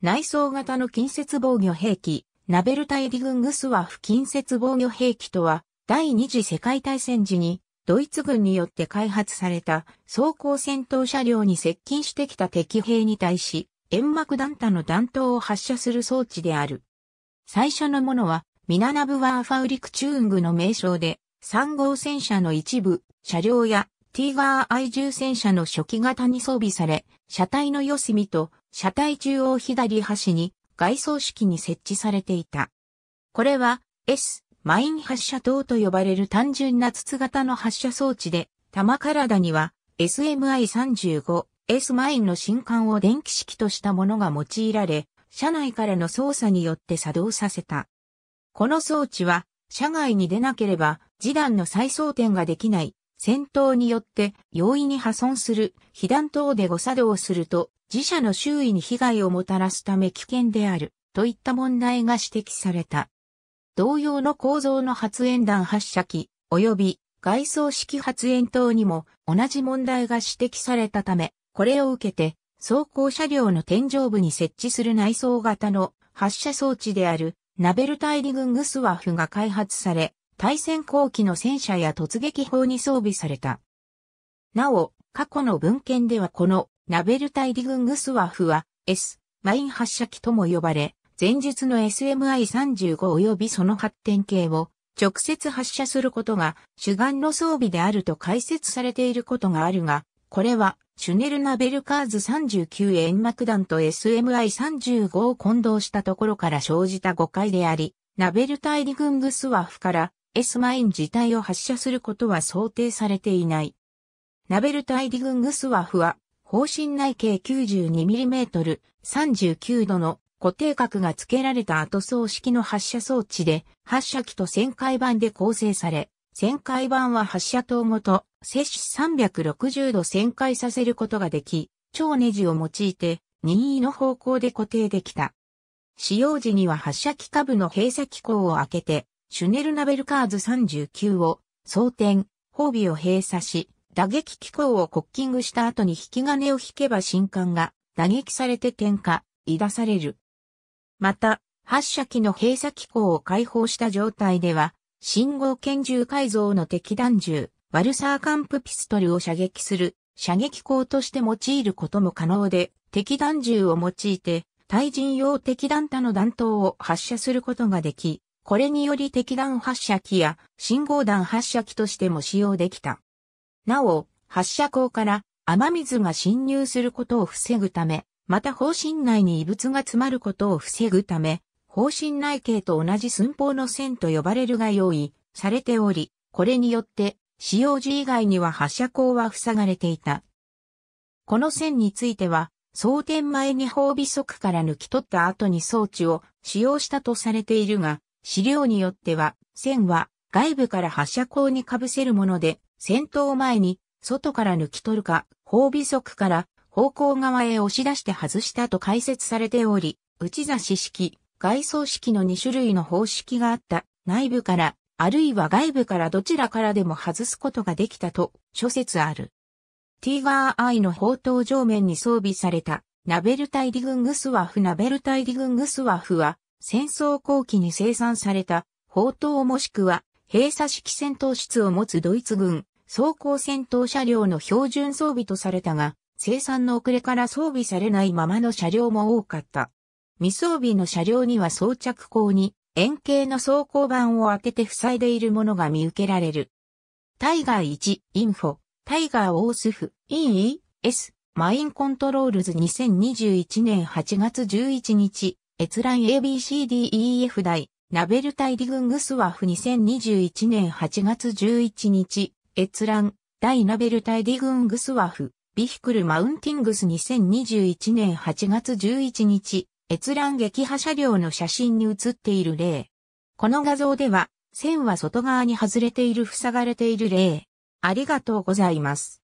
内装型の近接防御兵器、ナベルタイィグングスワフ近接防御兵器とは、第二次世界大戦時に、ドイツ軍によって開発された装甲戦闘車両に接近してきた敵兵に対し、煙幕弾弾の弾頭を発射する装置である。最初のものは、ミナナブワーファウリクチューングの名称で、3号戦車の一部、車両や、ティーガー I10 戦車の初期型に装備され、車体の四隅と車体中央左端に外装式に設置されていた。これは S マイン発射塔と呼ばれる単純な筒型の発射装置で、玉体には SMI35、S マインの新管を電気式としたものが用いられ、車内からの操作によって作動させた。この装置は、車外に出なければ、示談の再装填ができない戦闘によって容易に破損する被弾等で誤作動すると自社の周囲に被害をもたらすため危険であるといった問題が指摘された。同様の構造の発煙弾発射機及び外装式発煙筒にも同じ問題が指摘されたため、これを受けて装甲車両の天井部に設置する内装型の発射装置であるナベルタイリグングスワフが開発され、対戦後期の戦車や突撃砲に装備された。なお、過去の文献ではこのナベル対リグングスワフは S マイン発射機とも呼ばれ、前述の SMI35 及びその発展系を直接発射することが主眼の装備であると解説されていることがあるが、これはシュネルナベルカーズ39円幕弾と SMI35 を混同したところから生じた誤解であり、ナベル対リグングスワフから S マイン自体を発射することは想定されていない。ナベルタイディグングスワフは、方針内径 92mm、39度の固定角が付けられた後装式の発射装置で、発射機と旋回板で構成され、旋回板は発射塔ごと、摂氏360度旋回させることができ、超ネジを用いて、任意の方向で固定できた。使用時には発射機下部の閉鎖機構を開けて、シュネルナベルカーズ39を、装填、褒美を閉鎖し、打撃機構をコッキングした後に引き金を引けば新艦が打撃されて点火、い出される。また、発射機の閉鎖機構を解放した状態では、信号拳銃改造の敵弾銃、ワルサーカンプピストルを射撃する、射撃口として用いることも可能で、敵弾銃を用いて、対人用敵弾他の弾頭を発射することができ、これにより敵弾発射機や信号弾発射機としても使用できた。なお、発射口から雨水が侵入することを防ぐため、また方針内に異物が詰まることを防ぐため、方針内径と同じ寸法の線と呼ばれるが用意されており、これによって使用時以外には発射口は塞がれていた。この線については、装填前に砲備速から抜き取った後に装置を使用したとされているが、資料によっては、線は外部から発射口に被せるもので、戦闘前に外から抜き取るか、砲尾側から方向側へ押し出して外したと解説されており、内差し式、外装式の2種類の方式があった内部からあるいは外部からどちらからでも外すことができたと諸説ある。ティーガーアイの砲塔上面に装備されたナベルタイリグングスワフナベルタイリグングスワフは戦争後期に生産された、砲塔もしくは閉鎖式戦闘室を持つドイツ軍、装甲戦闘車両の標準装備とされたが、生産の遅れから装備されないままの車両も多かった。未装備の車両には装着口に円形の装甲板を開けて塞いでいるものが見受けられる。タイガー1、インフォ、タイガーオースフ、イン E、S、マインコントロールズ2021年8月11日、閲覧 ABCDEF 大、ナベルイディグングスワフ2021年8月11日、閲覧、大ナベルィグングスワフ、ビヒクルマウンティングス2021年8月11日、閲覧撃破車両の写真に写っている例。この画像では、線は外側に外れている塞がれている例。ありがとうございます。